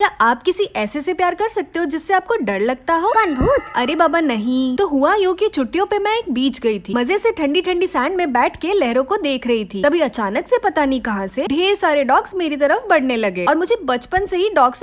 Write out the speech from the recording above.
क्या आप किसी ऐसे से प्यार कर सकते हो जिससे आपको डर लगता हो कौन भूत अरे बाबा नहीं तो हुआ यू कि छुट्टियों पे मैं एक बीच गई थी मजे से ठंडी ठंडी सैंड में बैठ के लहरों को देख रही थी तभी अचानक से पता नहीं कहाँ से ढेर सारे डॉग्स मेरी तरफ बढ़ने लगे और मुझे बचपन से ही डॉग्स